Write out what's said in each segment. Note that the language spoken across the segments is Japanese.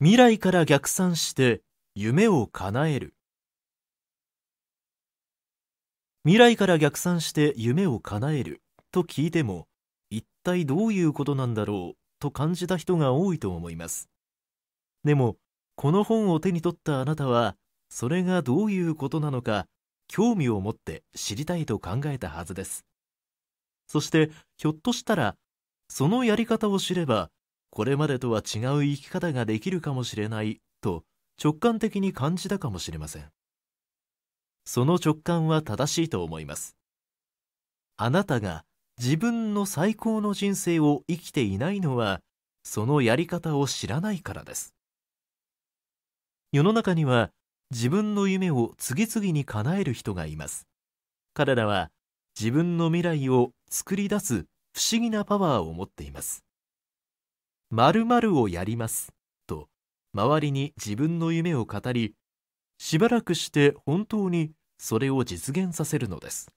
未来から逆算して夢を叶える未来から逆算して夢を叶えると聞いても一体どういうことなんだろうと感じた人が多いと思いますでもこの本を手に取ったあなたはそれがどういうことなのか興味を持って知りたいと考えたはずですそしてひょっとしたらそのやり方を知ればこれまでとは違う生き方ができるかもしれないと直感的に感じたかもしれませんその直感は正しいと思いますあなたが自分の最高の人生を生きていないのはそのやり方を知らないからです世の中には自分の夢を次々に叶える人がいます彼らは自分の未来を作り出す不思議なパワーを持っていますまるをやりますと周りに自分の夢を語りしばらくして本当にそれを実現させるのです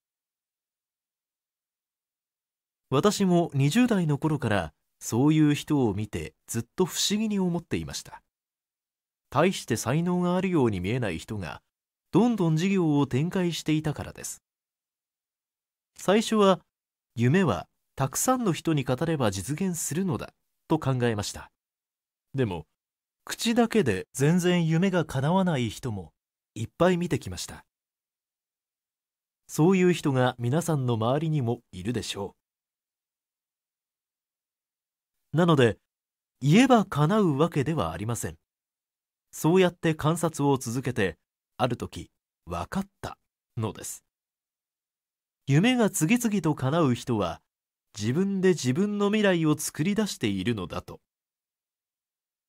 私も20代の頃からそういう人を見てずっと不思議に思っていました大して才能があるように見えない人がどんどん事業を展開していたからです最初は夢はたくさんの人に語れば実現するのだと考えましたでも口だけで全然夢が叶わない人もいっぱい見てきましたそういう人が皆さんの周りにもいるでしょうなので言えば叶うわけではありませんそうやって観察を続けてある時分かったのです夢が次々と叶う人は自分で自分の未来を作り出しているのだと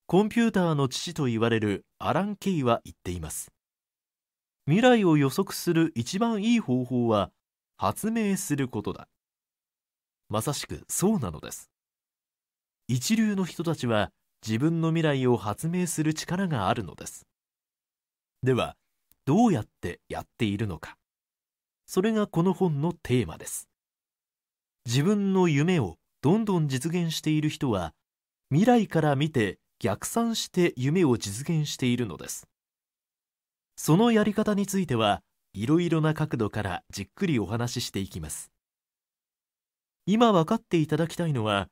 コンピューターの父と言われるアラン・ケイは言っています未来を予測する一番いい方法は発明することだまさしくそうなのです一流の人たちは自分の未来を発明する力があるのですではどうやってやっているのかそれがこの本のテーマです自分の夢をどんどん実現している人は未来から見て逆算して夢を実現しているのですそのやり方についてはいろいろな角度からじっくりお話ししていきます今分かっていただきたいのは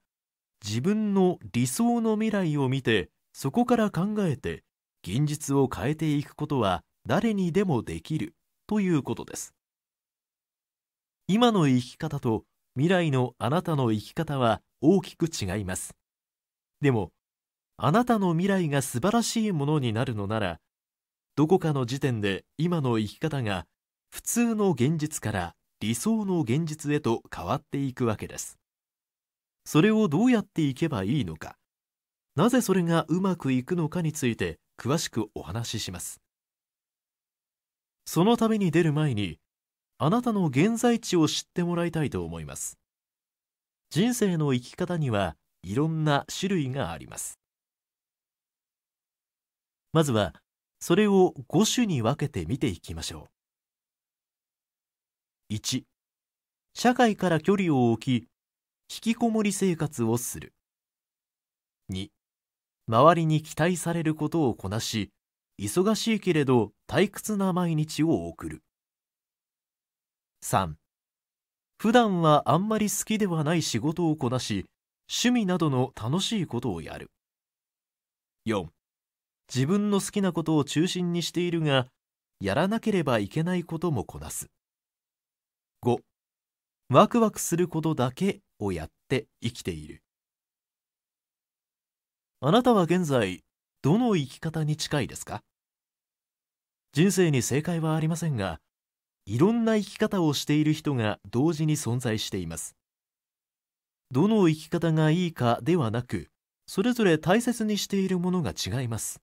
自分の理想の未来を見てそこから考えて現実を変えていくことは誰にでもできるということです今の生き方と未来のあなたの生き方は大きく違いますでもあなたの未来が素晴らしいものになるのならどこかの時点で今の生き方が普通の現実から理想の現実へと変わっていくわけですそれをどうやっていけばいいのかなぜそれがうまくいくのかについて詳しくお話ししますそのために出る前にあなたの現在地を知ってもらいたいと思います人生の生き方にはいろんな種類がありますまずはそれを5種に分けて見ていきましょう1社会から距離を置き引きこもり生活をする2周りに期待されることをこなし忙しいけれど退屈な毎日を送る3普段はあんまり好きではない仕事をこなし趣味などの楽しいことをやる4自分の好きなことを中心にしているがやらなければいけないこともこなす5ワクワクすることだけをやって生きているあなたは現在どの生き方に近いですか人生に正解はありませんがいろんな生き方をしている人が同時に存在していますどの生き方がいいかではなくそれぞれ大切にしているものが違います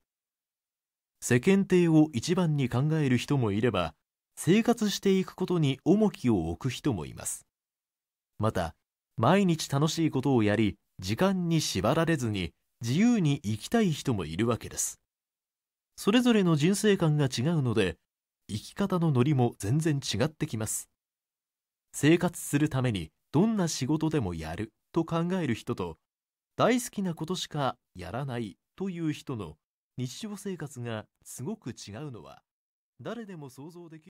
世間体を一番に考える人もいれば生活していくことに重きを置く人もいますまた毎日楽しいことをやり時間に縛られずに自由に生きたい人もいるわけですそれぞれの人生観が違うので生き方のノリも全然違ってきます生活するためにどんな仕事でもやると考える人と大好きなことしかやらないという人の日常生活がすごく違うのは誰でも想像できる